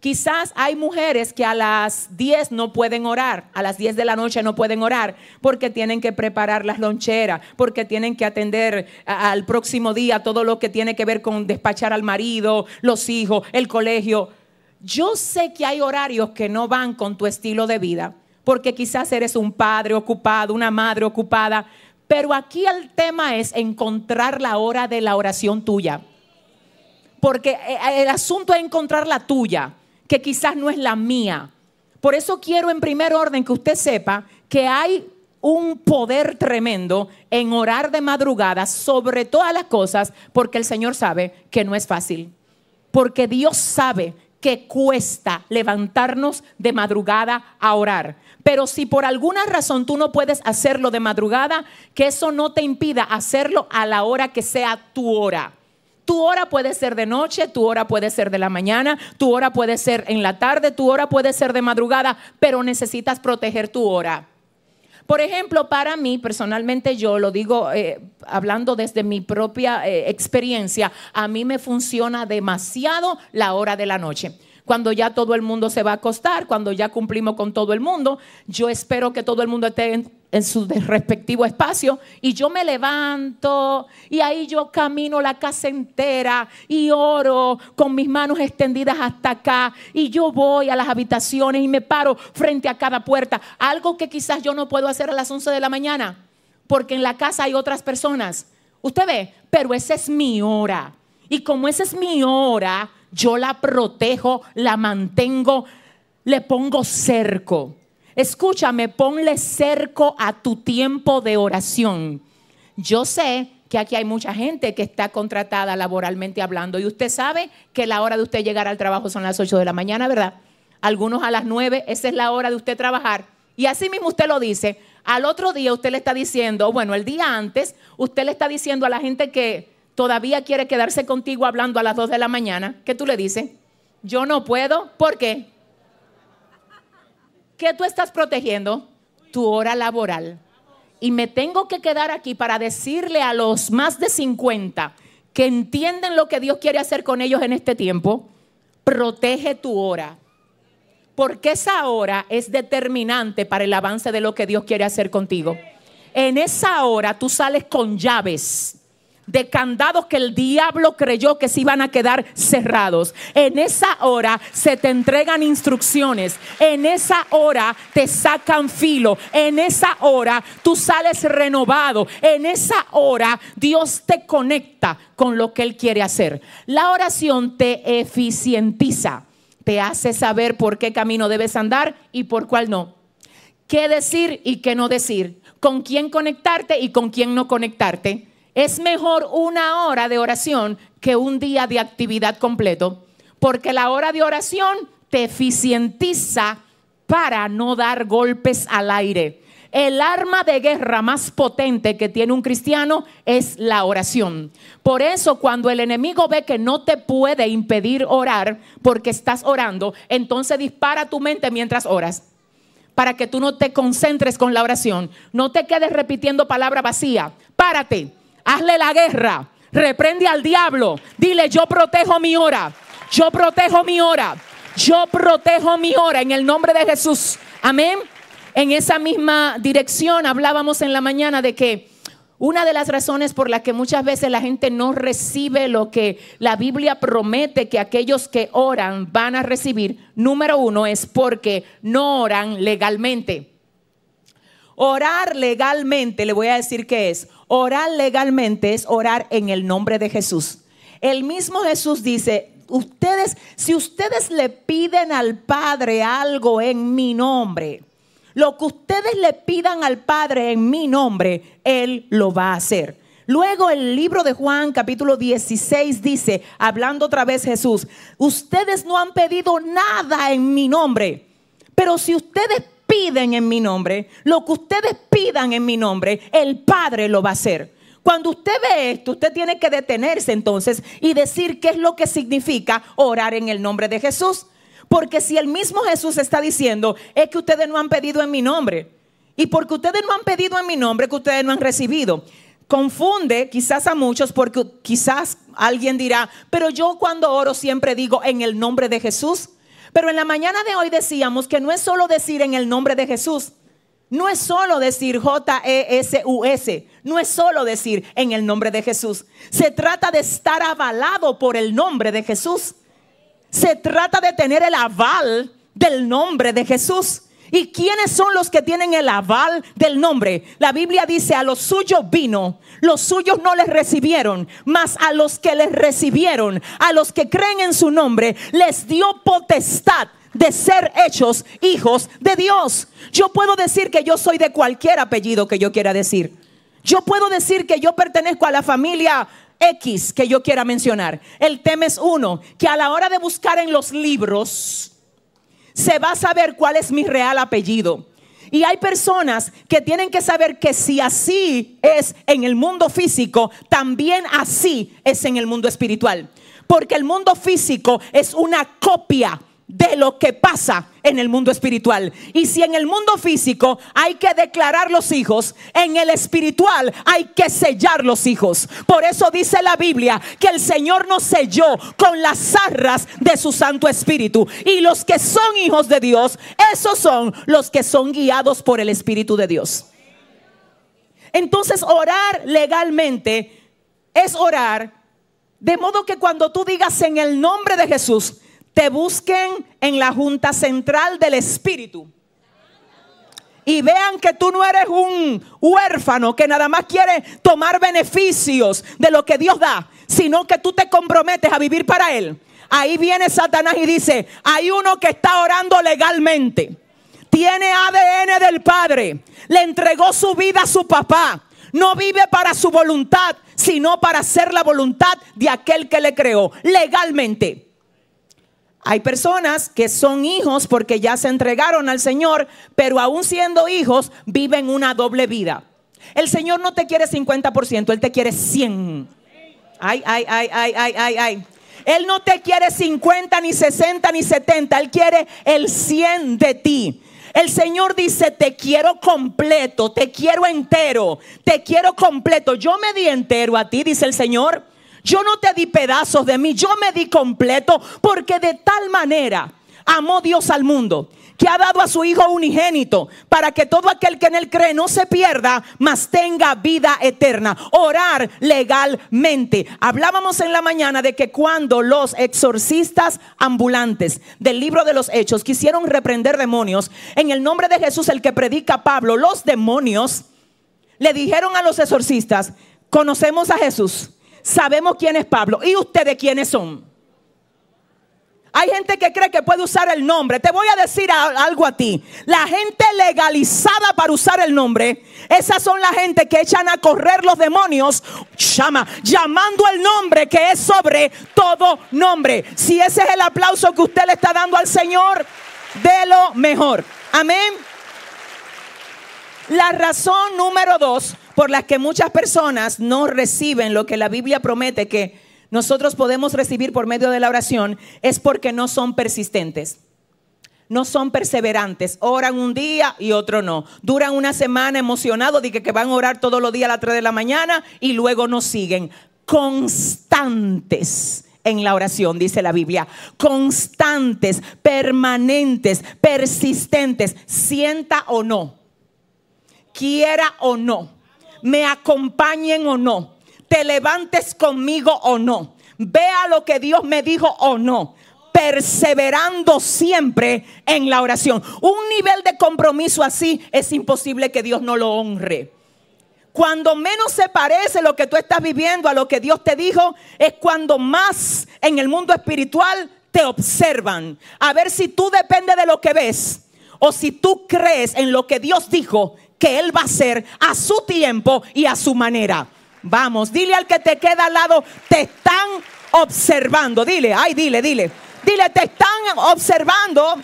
Quizás hay mujeres que a las 10 no pueden orar, a las 10 de la noche no pueden orar porque tienen que preparar las loncheras, porque tienen que atender al próximo día todo lo que tiene que ver con despachar al marido, los hijos, el colegio. Yo sé que hay horarios que no van con tu estilo de vida, porque quizás eres un padre ocupado, una madre ocupada, pero aquí el tema es encontrar la hora de la oración tuya. Porque eh, el asunto es encontrar la tuya que quizás no es la mía. Por eso quiero en primer orden que usted sepa que hay un poder tremendo en orar de madrugada sobre todas las cosas, porque el Señor sabe que no es fácil, porque Dios sabe que cuesta levantarnos de madrugada a orar. Pero si por alguna razón tú no puedes hacerlo de madrugada, que eso no te impida hacerlo a la hora que sea tu hora. Tu hora puede ser de noche, tu hora puede ser de la mañana, tu hora puede ser en la tarde, tu hora puede ser de madrugada, pero necesitas proteger tu hora. Por ejemplo, para mí, personalmente yo lo digo eh, hablando desde mi propia eh, experiencia, a mí me funciona demasiado la hora de la noche. Cuando ya todo el mundo se va a acostar, cuando ya cumplimos con todo el mundo, yo espero que todo el mundo esté en su respectivo espacio y yo me levanto y ahí yo camino la casa entera y oro con mis manos extendidas hasta acá y yo voy a las habitaciones y me paro frente a cada puerta, algo que quizás yo no puedo hacer a las 11 de la mañana porque en la casa hay otras personas. Usted ve, pero esa es mi hora y como esa es mi hora, yo la protejo, la mantengo, le pongo cerco. Escúchame, ponle cerco a tu tiempo de oración. Yo sé que aquí hay mucha gente que está contratada laboralmente hablando y usted sabe que la hora de usted llegar al trabajo son las 8 de la mañana, ¿verdad? Algunos a las 9, esa es la hora de usted trabajar. Y así mismo usted lo dice. Al otro día usted le está diciendo, bueno, el día antes, usted le está diciendo a la gente que todavía quiere quedarse contigo hablando a las 2 de la mañana, ¿qué tú le dices? Yo no puedo, ¿por qué? ¿Qué tú estás protegiendo? Tu hora laboral. Y me tengo que quedar aquí para decirle a los más de 50 que entienden lo que Dios quiere hacer con ellos en este tiempo, protege tu hora. Porque esa hora es determinante para el avance de lo que Dios quiere hacer contigo. En esa hora tú sales con llaves de candados que el diablo creyó que se iban a quedar cerrados. En esa hora se te entregan instrucciones, en esa hora te sacan filo, en esa hora tú sales renovado, en esa hora Dios te conecta con lo que Él quiere hacer. La oración te eficientiza, te hace saber por qué camino debes andar y por cuál no. ¿Qué decir y qué no decir? ¿Con quién conectarte y con quién no conectarte? Es mejor una hora de oración que un día de actividad completo, porque la hora de oración te eficientiza para no dar golpes al aire. El arma de guerra más potente que tiene un cristiano es la oración. Por eso cuando el enemigo ve que no te puede impedir orar porque estás orando, entonces dispara tu mente mientras oras para que tú no te concentres con la oración. No te quedes repitiendo palabra vacía. Párate, hazle la guerra, reprende al diablo, dile yo protejo mi hora, yo protejo mi hora, yo protejo mi hora en el nombre de Jesús. Amén. En esa misma dirección hablábamos en la mañana de que una de las razones por las que muchas veces la gente no recibe lo que la Biblia promete que aquellos que oran van a recibir, número uno, es porque no oran legalmente. Orar legalmente, le voy a decir qué es. Orar legalmente es orar en el nombre de Jesús. El mismo Jesús dice, ustedes, si ustedes le piden al Padre algo en mi nombre, lo que ustedes le pidan al Padre en mi nombre, Él lo va a hacer. Luego el libro de Juan capítulo 16 dice, hablando otra vez Jesús, ustedes no han pedido nada en mi nombre, pero si ustedes piden en mi nombre, lo que ustedes pidan en mi nombre, el Padre lo va a hacer. Cuando usted ve esto, usted tiene que detenerse entonces y decir qué es lo que significa orar en el nombre de Jesús. Porque si el mismo Jesús está diciendo, es que ustedes no han pedido en mi nombre. Y porque ustedes no han pedido en mi nombre, que ustedes no han recibido. Confunde quizás a muchos porque quizás alguien dirá, pero yo cuando oro siempre digo en el nombre de Jesús. Pero en la mañana de hoy decíamos que no es solo decir en el nombre de Jesús, no es solo decir J-E-S-U-S, no es solo decir en el nombre de Jesús. Se trata de estar avalado por el nombre de Jesús. Se trata de tener el aval del nombre de Jesús. ¿Y quiénes son los que tienen el aval del nombre? La Biblia dice, a los suyos vino, los suyos no les recibieron, mas a los que les recibieron, a los que creen en su nombre, les dio potestad de ser hechos hijos de Dios. Yo puedo decir que yo soy de cualquier apellido que yo quiera decir. Yo puedo decir que yo pertenezco a la familia X que yo quiera mencionar. El tema es uno, que a la hora de buscar en los libros, se va a saber cuál es mi real apellido. Y hay personas que tienen que saber que si así es en el mundo físico, también así es en el mundo espiritual. Porque el mundo físico es una copia de lo que pasa en el mundo espiritual. Y si en el mundo físico hay que declarar los hijos, en el espiritual hay que sellar los hijos. Por eso dice la Biblia que el Señor nos selló con las zarras de su Santo Espíritu. Y los que son hijos de Dios, esos son los que son guiados por el Espíritu de Dios. Entonces orar legalmente es orar de modo que cuando tú digas en el nombre de Jesús, te busquen en la Junta Central del Espíritu. Y vean que tú no eres un huérfano que nada más quiere tomar beneficios de lo que Dios da, sino que tú te comprometes a vivir para Él. Ahí viene Satanás y dice, hay uno que está orando legalmente, tiene ADN del Padre, le entregó su vida a su papá, no vive para su voluntad, sino para hacer la voluntad de aquel que le creó legalmente. Hay personas que son hijos porque ya se entregaron al Señor, pero aún siendo hijos viven una doble vida. El Señor no te quiere 50%, Él te quiere 100. Ay, ay, ay, ay, ay, ay, ay. Él no te quiere 50, ni 60, ni 70. Él quiere el 100 de ti. El Señor dice, te quiero completo, te quiero entero, te quiero completo. Yo me di entero a ti, dice el Señor. Yo no te di pedazos de mí, yo me di completo porque de tal manera amó Dios al mundo que ha dado a su Hijo unigénito, para que todo aquel que en él cree no se pierda, mas tenga vida eterna. Orar legalmente. Hablábamos en la mañana de que cuando los exorcistas ambulantes del libro de los Hechos quisieron reprender demonios, en el nombre de Jesús, el que predica Pablo, los demonios le dijeron a los exorcistas, conocemos a Jesús. Sabemos quién es Pablo. ¿Y ustedes quiénes son? Hay gente que cree que puede usar el nombre. Te voy a decir algo a ti. La gente legalizada para usar el nombre, esas son la gente que echan a correr los demonios, llama, llamando el nombre que es sobre todo nombre. Si ese es el aplauso que usted le está dando al Señor, de lo mejor. Amén. La razón número dos por las que muchas personas no reciben lo que la Biblia promete que nosotros podemos recibir por medio de la oración, es porque no son persistentes no son perseverantes. Oran un día y otro no. Duran una semana emocionados de que, que, van a orar todos los días a las 3 de la mañana y luego no siguen. Constantes en la oración, dice la Biblia. Constantes, permanentes, persistentes, sienta o no, quiera o no me acompañen o no, te levantes conmigo o no, vea lo que Dios me dijo o no perseverando siempre en la oración. Un nivel de compromiso así es imposible que Dios no lo honre. Cuando menos se parece lo que tú estás viviendo a lo que Dios te dijo, es cuando más en el mundo espiritual te observan. A ver si tú depende de lo que ves o si tú crees en lo que Dios dijo que Él va a hacer a su tiempo y a su manera. Vamos, dile al que te queda al lado, te están observando. Dile, ay, dile, dile. Dile, te están observando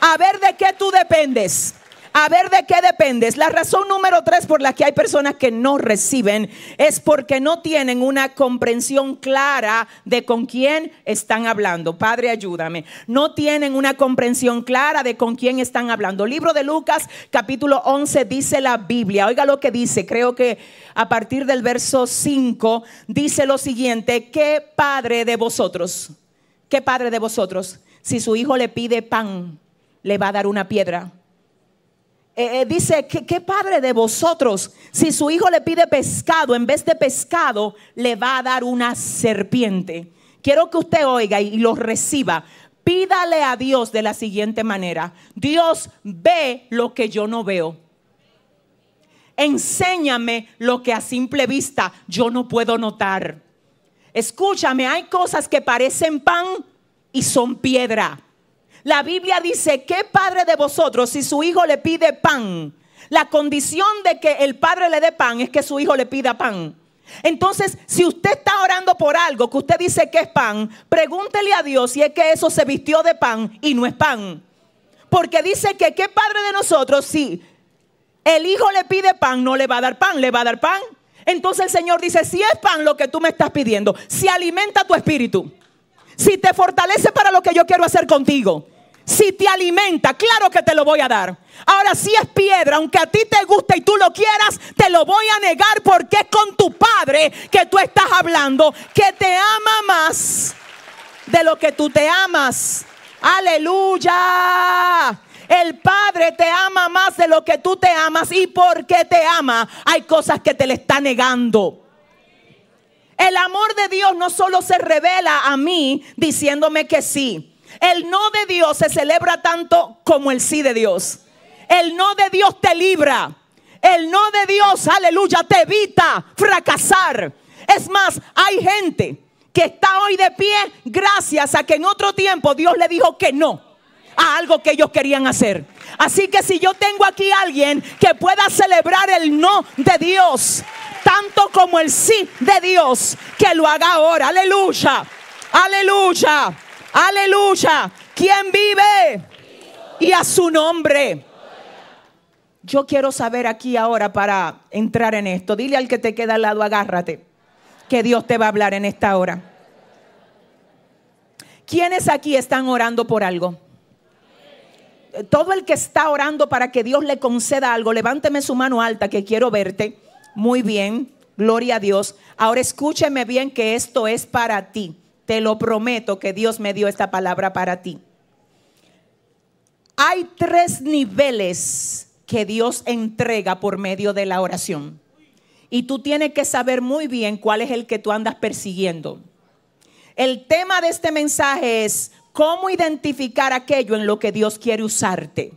a ver de qué tú dependes. A ver de qué dependes. La razón número tres por la que hay personas que no reciben es porque no tienen una comprensión clara de con quién están hablando. Padre, ayúdame. No tienen una comprensión clara de con quién están hablando. Libro de Lucas capítulo 11 dice la Biblia. Oiga lo que dice. Creo que a partir del verso 5 dice lo siguiente. ¿Qué padre de vosotros? ¿Qué padre de vosotros? Si su hijo le pide pan, le va a dar una piedra. Eh, eh, dice, ¿qué, padre de vosotros, si su hijo le pide pescado, en vez de pescado, le va a dar una serpiente? Quiero que usted oiga y lo reciba. Pídale a Dios de la siguiente manera. Dios ve lo que yo no veo. Enséñame lo que a simple vista yo no puedo notar. Escúchame, hay cosas que parecen pan y son piedra. La Biblia dice, ¿qué padre de vosotros si su hijo le pide pan? La condición de que el padre le dé pan es que su hijo le pida pan. Entonces, si usted está orando por algo que usted dice que es pan, pregúntele a Dios si es que eso se vistió de pan y no es pan. Porque dice que qué padre de nosotros si el hijo le pide pan, no le va a dar pan, le va a dar pan. Entonces el Señor dice, si es pan lo que tú me estás pidiendo, si alimenta tu espíritu, si te fortalece para lo que yo quiero hacer contigo, si te alimenta, claro que te lo voy a dar. Ahora, si es piedra, aunque a ti te guste y tú lo quieras, te lo voy a negar porque es con tu padre que tú estás hablando, que te ama más de lo que tú te amas. Aleluya. El Padre te ama más de lo que tú te amas y porque te ama hay cosas que te le está negando. El amor de Dios no solo se revela a mí diciéndome que sí, el no de Dios se celebra tanto como el sí de Dios. El no de Dios te libra. El no de Dios, aleluya, te evita fracasar. Es más, hay gente que está hoy de pie gracias a que en otro tiempo Dios le dijo que no a algo que ellos querían hacer. Así que si yo tengo aquí a alguien que pueda celebrar el no de Dios, tanto como el sí de Dios, que lo haga ahora. Aleluya. Aleluya. Aleluya. ¿Quién vive? Y a su nombre. Yo quiero saber aquí ahora para entrar en esto. Dile al que te queda al lado, agárrate, que Dios te va a hablar en esta hora. ¿Quiénes aquí están orando por algo? Todo el que está orando para que Dios le conceda algo, levánteme su mano alta que quiero verte. Muy bien, gloria a Dios. Ahora escúcheme bien que esto es para ti. Te lo prometo que Dios me dio esta palabra para ti. Hay tres niveles que Dios entrega por medio de la oración. Y tú tienes que saber muy bien cuál es el que tú andas persiguiendo. El tema de este mensaje es cómo identificar aquello en lo que Dios quiere usarte.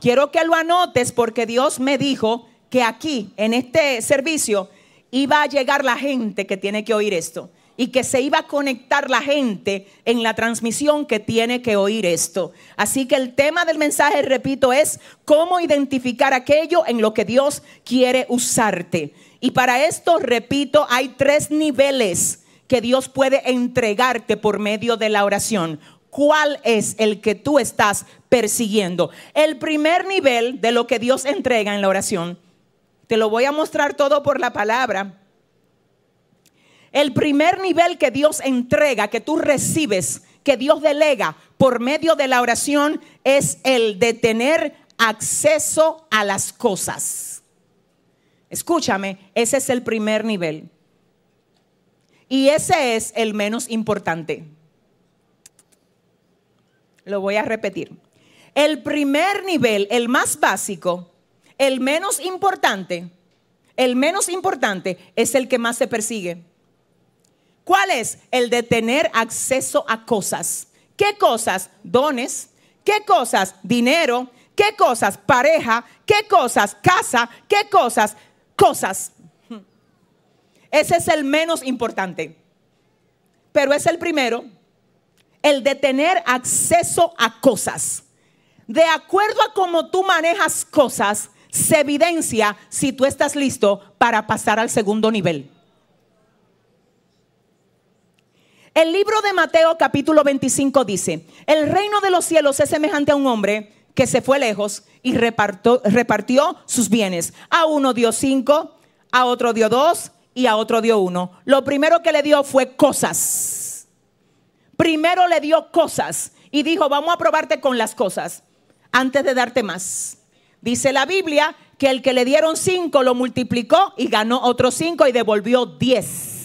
Quiero que lo anotes porque Dios me dijo que aquí, en este servicio, iba a llegar la gente que tiene que oír esto y que se iba a conectar la gente en la transmisión que tiene que oír esto. Así que el tema del mensaje, repito, es cómo identificar aquello en lo que Dios quiere usarte. Y para esto, repito, hay tres niveles que Dios puede entregarte por medio de la oración. ¿Cuál es el que tú estás persiguiendo? El primer nivel de lo que Dios entrega en la oración. Te lo voy a mostrar todo por la palabra el primer nivel que Dios entrega, que tú recibes, que Dios delega por medio de la oración, es el de tener acceso a las cosas. Escúchame, ese es el primer nivel. Y ese es el menos importante. Lo voy a repetir. El primer nivel, el más básico, el menos importante, el menos importante es el que más se persigue. ¿Cuál es? El de tener acceso a cosas. ¿Qué cosas? Dones. ¿Qué cosas? Dinero. ¿Qué cosas? Pareja. ¿Qué cosas? Casa. ¿Qué cosas? Cosas. Ese es el menos importante. Pero es el primero. El de tener acceso a cosas. De acuerdo a cómo tú manejas cosas, se evidencia si tú estás listo para pasar al segundo nivel. El libro de Mateo capítulo 25 dice, el reino de los cielos es semejante a un hombre que se fue lejos y repartió, repartió sus bienes. A uno dio cinco, a otro dio dos y a otro dio uno. Lo primero que le dio fue cosas. Primero le dio cosas y dijo, vamos a probarte con las cosas antes de darte más. Dice la Biblia que el que le dieron cinco lo multiplicó y ganó otros cinco y devolvió diez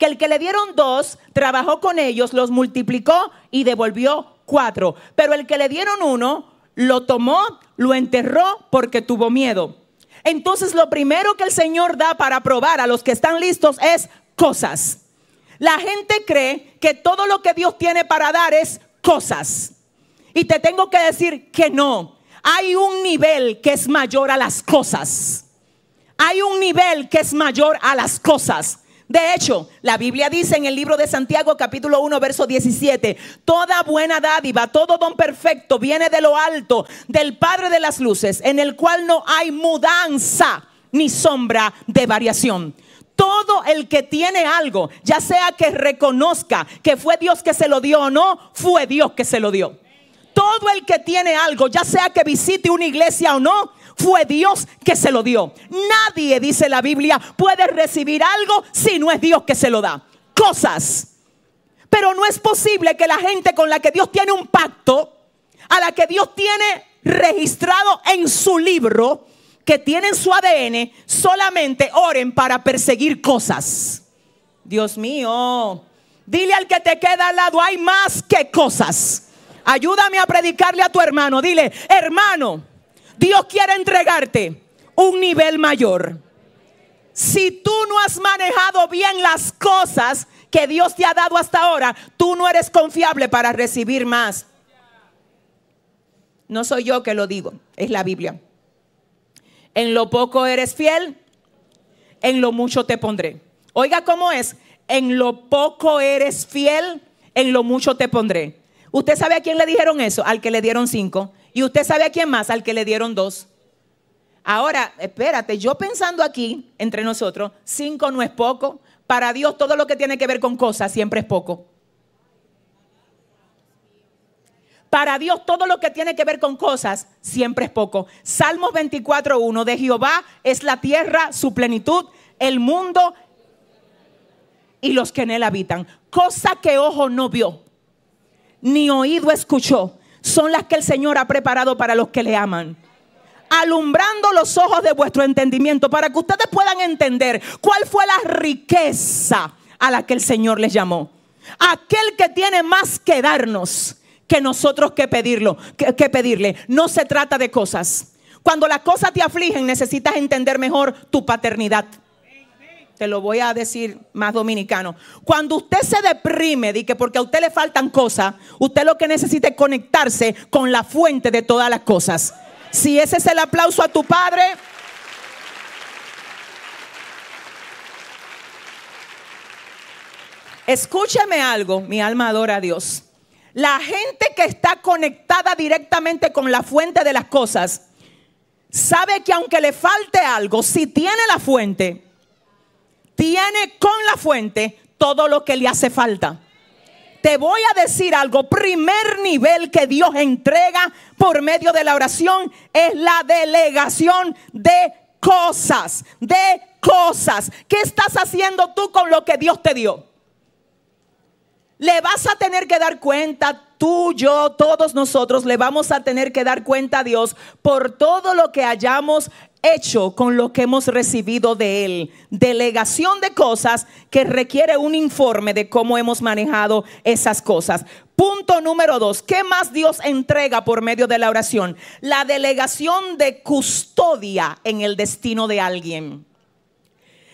que el que le dieron dos trabajó con ellos, los multiplicó y devolvió cuatro. Pero el que le dieron uno lo tomó, lo enterró porque tuvo miedo. Entonces lo primero que el Señor da para probar a los que están listos es cosas. La gente cree que todo lo que Dios tiene para dar es cosas. Y te tengo que decir que no. Hay un nivel que es mayor a las cosas. Hay un nivel que es mayor a las cosas. De hecho, la Biblia dice en el libro de Santiago capítulo 1 verso 17, toda buena dádiva, todo don perfecto viene de lo alto, del Padre de las Luces, en el cual no hay mudanza ni sombra de variación todo el que tiene algo, ya sea que reconozca que fue Dios que se lo dio o no, fue Dios que se lo dio. Todo el que tiene algo, ya sea que visite una iglesia o no, fue Dios que se lo dio. Nadie, dice la Biblia, puede recibir algo si no es Dios que se lo da. Cosas. Pero no es posible que la gente con la que Dios tiene un pacto, a la que Dios tiene registrado en su libro, que tienen su ADN, solamente oren para perseguir cosas. Dios mío, dile al que te queda al lado, hay más que cosas. Ayúdame a predicarle a tu hermano. Dile, hermano, Dios quiere entregarte un nivel mayor. Si tú no has manejado bien las cosas que Dios te ha dado hasta ahora, tú no eres confiable para recibir más. No soy yo que lo digo, es la Biblia. En lo poco eres fiel, en lo mucho te pondré. Oiga cómo es, en lo poco eres fiel, en lo mucho te pondré. ¿Usted sabe a quién le dijeron eso? Al que le dieron cinco. ¿Y usted sabe a quién más? Al que le dieron dos. Ahora, espérate, yo pensando aquí, entre nosotros, cinco no es poco. Para Dios todo lo que tiene que ver con cosas siempre es poco. Para Dios todo lo que tiene que ver con cosas siempre es poco. Salmos 24.1, de Jehová es la tierra, su plenitud, el mundo y los que en él habitan. Cosa que ojo no vio, ni oído escuchó, son las que el Señor ha preparado para los que le aman. Alumbrando los ojos de vuestro entendimiento para que ustedes puedan entender cuál fue la riqueza a la que el Señor les llamó. Aquel que tiene más que darnos que nosotros que pedirlo, que, pedirle. No se trata de cosas. Cuando las cosas te afligen, necesitas entender mejor tu paternidad te lo voy a decir más dominicano. Cuando usted se deprime, di que porque a usted le faltan cosas, usted lo que necesita es conectarse con la fuente de todas las cosas. Si ese es el aplauso a tu padre. Escúcheme algo, mi alma adora a Dios. La gente que está conectada directamente con la fuente de las cosas sabe que aunque le falte algo, si tiene la fuente, tiene con la fuente todo lo que le hace falta. Te voy a decir algo, primer nivel que Dios entrega por medio de la oración es la delegación de cosas, de cosas. ¿Qué estás haciendo tú con lo que Dios te dio? Le vas a tener que dar cuenta, tú, yo, todos nosotros le vamos a tener que dar cuenta a Dios por todo lo que hayamos hecho con lo que hemos recibido de Él. Delegación de cosas que requiere un informe de cómo hemos manejado esas cosas. Punto número dos, ¿qué más Dios entrega por medio de la oración? La delegación de custodia en el destino de alguien.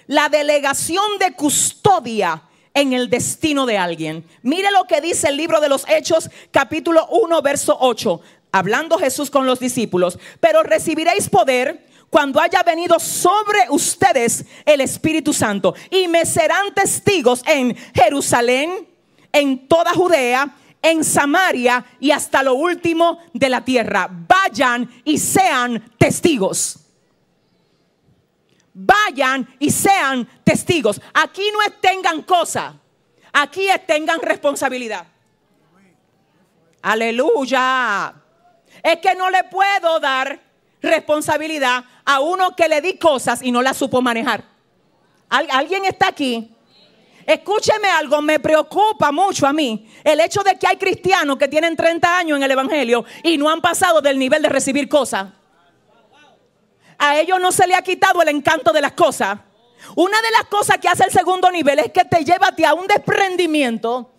La delegación de custodia en el destino de alguien. Mire lo que dice el libro de los Hechos, capítulo 1, verso 8 hablando Jesús con los discípulos, pero recibiréis poder cuando haya venido sobre ustedes el Espíritu Santo. Y me serán testigos en Jerusalén, en toda Judea, en Samaria y hasta lo último de la tierra. Vayan y sean testigos. Vayan y sean testigos. Aquí no tengan cosa. Aquí tengan responsabilidad. Aleluya. Es que no le puedo dar responsabilidad a uno que le di cosas y no las supo manejar. ¿Alguien está aquí? Escúcheme algo, me preocupa mucho a mí el hecho de que hay cristianos que tienen 30 años en el Evangelio y no han pasado del nivel de recibir cosas. A ellos no se le ha quitado el encanto de las cosas. Una de las cosas que hace el segundo nivel es que te lleva a un desprendimiento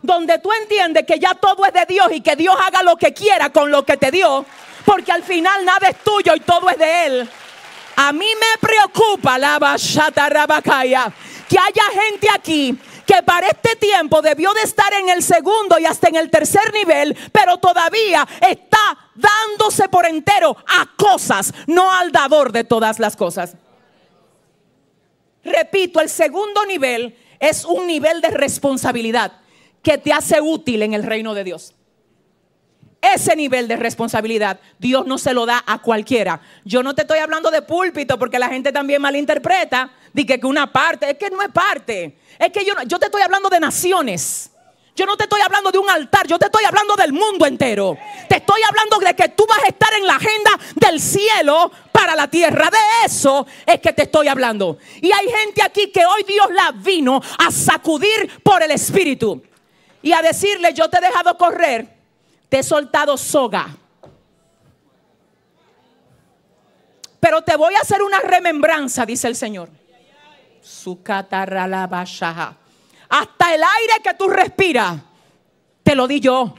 donde tú entiendes que ya todo es de Dios y que Dios haga lo que quiera con lo que te dio porque al final nada es tuyo y todo es de Él. A mí me preocupa la bachata que haya gente aquí que para este tiempo debió de estar en el segundo y hasta en el tercer nivel, pero todavía está dándose por entero a cosas, no al dador de todas las cosas. Repito, el segundo nivel es un nivel de responsabilidad que te hace útil en el reino de Dios. Ese nivel de responsabilidad Dios no se lo da a cualquiera. Yo no te estoy hablando de púlpito porque la gente también malinterpreta. Dice que una parte, es que no es parte. Es que yo, yo te estoy hablando de naciones. Yo no te estoy hablando de un altar, yo te estoy hablando del mundo entero. Te estoy hablando de que tú vas a estar en la agenda del cielo para la tierra. De eso es que te estoy hablando. Y hay gente aquí que hoy Dios la vino a sacudir por el Espíritu y a decirle, yo te he dejado correr te he soltado soga. Pero te voy a hacer una remembranza, dice el Señor. Su Hasta el aire que tú respiras, te lo di yo.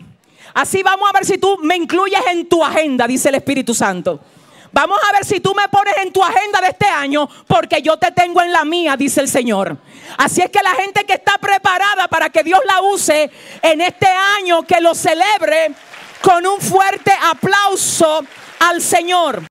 Así vamos a ver si tú me incluyes en tu agenda, dice el Espíritu Santo. Vamos a ver si tú me pones en tu agenda de este año, porque yo te tengo en la mía, dice el Señor. Así es que la gente que está preparada para que Dios la use en este año, que lo celebre con un fuerte aplauso al Señor.